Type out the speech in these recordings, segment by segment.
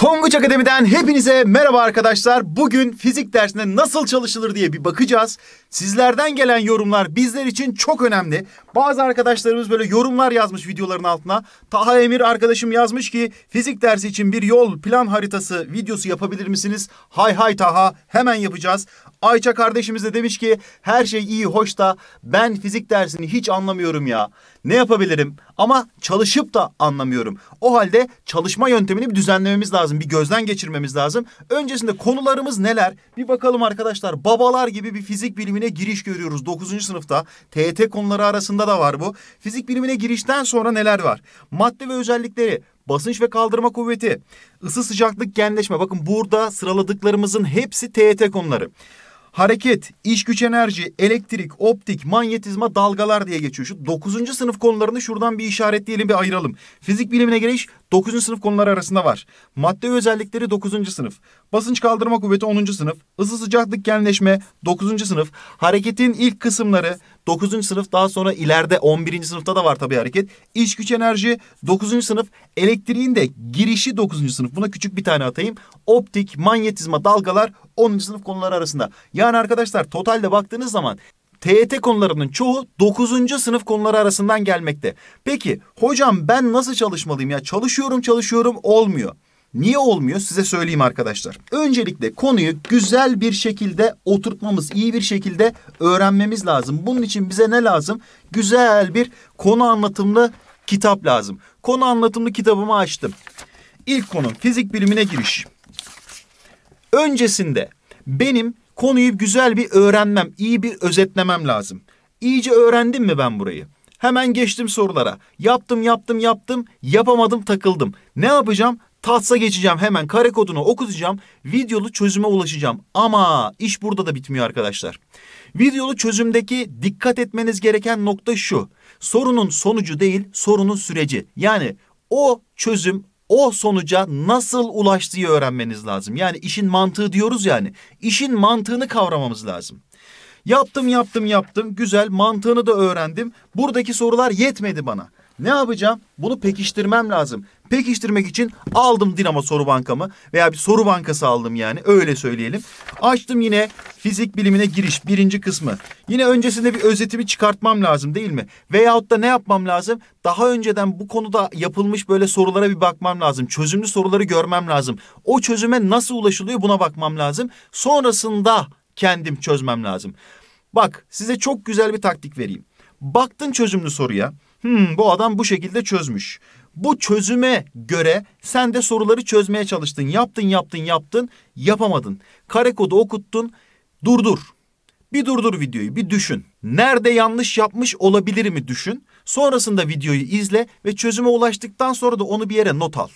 Tonguç Akademi'den hepinize merhaba arkadaşlar. Bugün fizik dersinde nasıl çalışılır diye bir bakacağız. Sizlerden gelen yorumlar bizler için çok önemli. Bazı arkadaşlarımız böyle yorumlar yazmış videoların altına. Taha Emir arkadaşım yazmış ki fizik dersi için bir yol plan haritası videosu yapabilir misiniz? Hay hay Taha hemen yapacağız. Ayça kardeşimiz de demiş ki her şey iyi hoş da ben fizik dersini hiç anlamıyorum ya. Ne yapabilirim? Ama çalışıp da anlamıyorum. O halde çalışma yöntemini bir düzenlememiz lazım lazım. Bir gözden geçirmemiz lazım. Öncesinde konularımız neler? Bir bakalım arkadaşlar. Babalar gibi bir fizik bilimine giriş görüyoruz 9. sınıfta. TET konuları arasında da var bu. Fizik bilimine girişten sonra neler var? Madde ve özellikleri, basınç ve kaldırma kuvveti, ısı sıcaklık genleşme. Bakın burada sıraladıklarımızın hepsi TET konuları hareket, iş güç enerji, elektrik, optik, manyetizma, dalgalar diye geçiyor. Şu 9. sınıf konularını şuradan bir işaretleyelim bir ayıralım. Fizik bilimine giriş 9. sınıf konuları arasında var. Madde özellikleri 9. sınıf. Basınç kaldırma kuvveti 10. sınıf. Isı sıcaklık genleşme 9. sınıf. Hareketin ilk kısımları 9. sınıf daha sonra ileride 11. sınıfta da var tabii hareket. İş güç enerji 9. sınıf. Elektriğin de girişi 9. sınıf. Buna küçük bir tane atayım. Optik, manyetizma, dalgalar 10. sınıf konuları arasında. Yani arkadaşlar totalde baktığınız zaman TET e konularının çoğu 9. sınıf konuları arasından gelmekte. Peki hocam ben nasıl çalışmalıyım ya? Çalışıyorum çalışıyorum olmuyor. Niye olmuyor size söyleyeyim arkadaşlar. Öncelikle konuyu güzel bir şekilde oturtmamız, iyi bir şekilde öğrenmemiz lazım. Bunun için bize ne lazım? Güzel bir konu anlatımlı kitap lazım. Konu anlatımlı kitabımı açtım. İlk konu fizik bilimine giriş. Öncesinde benim konuyu güzel bir öğrenmem, iyi bir özetlemem lazım. İyice öğrendim mi ben burayı? Hemen geçtim sorulara. Yaptım, yaptım, yaptım, yapamadım, takıldım. Ne yapacağım? Tatsa geçeceğim hemen kare kodunu okutacağım. Videolu çözüme ulaşacağım. Ama iş burada da bitmiyor arkadaşlar. Videolu çözümdeki dikkat etmeniz gereken nokta şu. Sorunun sonucu değil sorunun süreci. Yani o çözüm o sonuca nasıl ulaştığı öğrenmeniz lazım. Yani işin mantığı diyoruz yani. İşin mantığını kavramamız lazım. Yaptım yaptım yaptım güzel mantığını da öğrendim. Buradaki sorular yetmedi bana. Ne yapacağım? Bunu pekiştirmem lazım. Pekiştirmek için aldım Dinamo soru bankamı veya bir soru bankası aldım yani öyle söyleyelim. Açtım yine fizik bilimine giriş birinci kısmı. Yine öncesinde bir özetimi çıkartmam lazım değil mi? Veyahut da ne yapmam lazım? Daha önceden bu konuda yapılmış böyle sorulara bir bakmam lazım. Çözümlü soruları görmem lazım. O çözüme nasıl ulaşılıyor buna bakmam lazım. Sonrasında kendim çözmem lazım. Bak size çok güzel bir taktik vereyim. Baktın çözümlü soruya. Hmm, bu adam bu şekilde çözmüş. Bu çözüme göre sen de soruları çözmeye çalıştın. Yaptın, yaptın, yaptın, yapamadın. Kare kodu okuttun, durdur. Bir durdur videoyu, bir düşün. Nerede yanlış yapmış olabilir mi düşün. Sonrasında videoyu izle ve çözüme ulaştıktan sonra da onu bir yere not al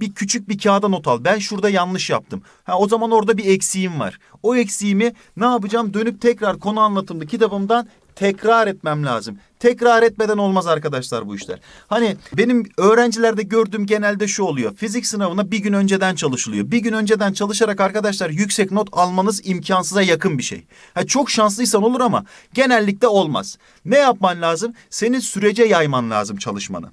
bir küçük bir kağıda not al. Ben şurada yanlış yaptım. Ha, o zaman orada bir eksiğim var. O eksiğimi ne yapacağım? Dönüp tekrar konu anlatımlı kitabımdan tekrar etmem lazım. Tekrar etmeden olmaz arkadaşlar bu işler. Hani benim öğrencilerde gördüğüm genelde şu oluyor. Fizik sınavına bir gün önceden çalışılıyor. Bir gün önceden çalışarak arkadaşlar yüksek not almanız imkansıza yakın bir şey. Ha, çok şanslıysan olur ama genellikle olmaz. Ne yapman lazım? Senin sürece yayman lazım çalışmanı.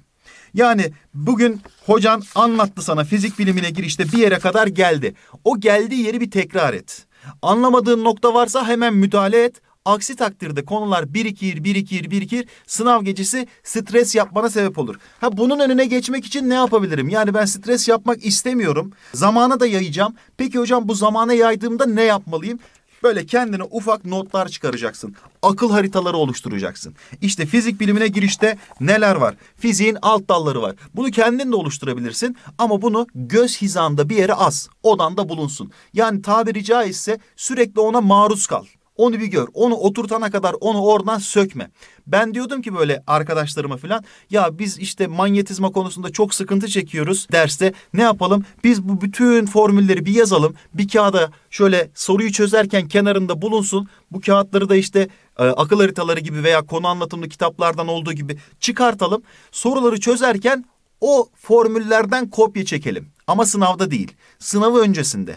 Yani bugün hocan anlattı sana fizik bilimine girişte bir yere kadar geldi. O geldiği yeri bir tekrar et. Anlamadığın nokta varsa hemen müdahale et. Aksi takdirde konular birikir, birikir, birikir. Sınav gecesi stres yapmana sebep olur. Ha bunun önüne geçmek için ne yapabilirim? Yani ben stres yapmak istemiyorum. Zamana da yayacağım. Peki hocam bu zamana yaydığımda ne yapmalıyım? Böyle kendine ufak notlar çıkaracaksın. Akıl haritaları oluşturacaksın. İşte fizik bilimine girişte neler var? Fiziğin alt dalları var. Bunu kendin de oluşturabilirsin ama bunu göz hizanda bir yere as. Odanda bulunsun. Yani tabiri caizse sürekli ona maruz kal. Onu bir gör. Onu oturtana kadar onu oradan sökme. Ben diyordum ki böyle arkadaşlarıma falan ya biz işte manyetizma konusunda çok sıkıntı çekiyoruz derste. Ne yapalım? Biz bu bütün formülleri bir yazalım. Bir kağıda şöyle soruyu çözerken kenarında bulunsun. Bu kağıtları da işte e, akıl haritaları gibi veya konu anlatımlı kitaplardan olduğu gibi çıkartalım. Soruları çözerken o formüllerden kopya çekelim. Ama sınavda değil. Sınavı öncesinde.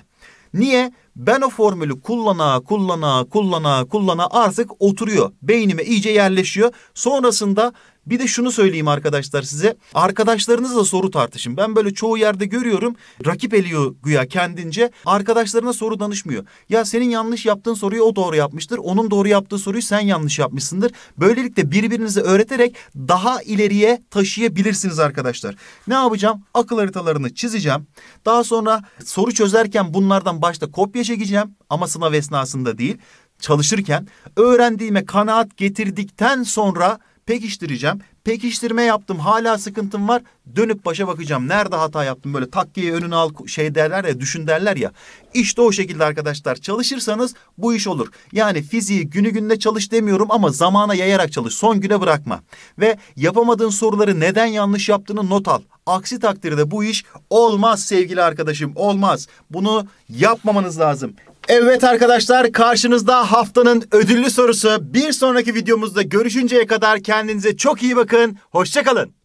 Niye? Ben o formülü kullana kullana kullana kullana artık oturuyor. Beynime iyice yerleşiyor. Sonrasında bir de şunu söyleyeyim arkadaşlar size. Arkadaşlarınızla soru tartışın. Ben böyle çoğu yerde görüyorum. Rakip eliyor güya kendince. Arkadaşlarına soru danışmıyor. Ya senin yanlış yaptığın soruyu o doğru yapmıştır. Onun doğru yaptığı soruyu sen yanlış yapmışsındır. Böylelikle birbirinize öğreterek daha ileriye taşıyabilirsiniz arkadaşlar. Ne yapacağım? Akıl haritalarını çizeceğim. Daha sonra soru çözerken bunlardan başta kopya çekeceğim. Ama sınav esnasında değil çalışırken öğrendiğime kanaat getirdikten sonra pekiştireceğim. Pekiştirme yaptım hala sıkıntım var. Dönüp başa bakacağım. Nerede hata yaptım böyle takkiye önüne al şey derler ya düşün derler ya. İşte o şekilde arkadaşlar çalışırsanız bu iş olur. Yani fiziği günü gününe çalış demiyorum ama zamana yayarak çalış. Son güne bırakma. Ve yapamadığın soruları neden yanlış yaptığını not al. Aksi takdirde bu iş olmaz sevgili arkadaşım olmaz. Bunu yapmamanız lazım. Evet arkadaşlar karşınızda haftanın ödüllü sorusu. Bir sonraki videomuzda görüşünceye kadar kendinize çok iyi bakın. Hoşçakalın.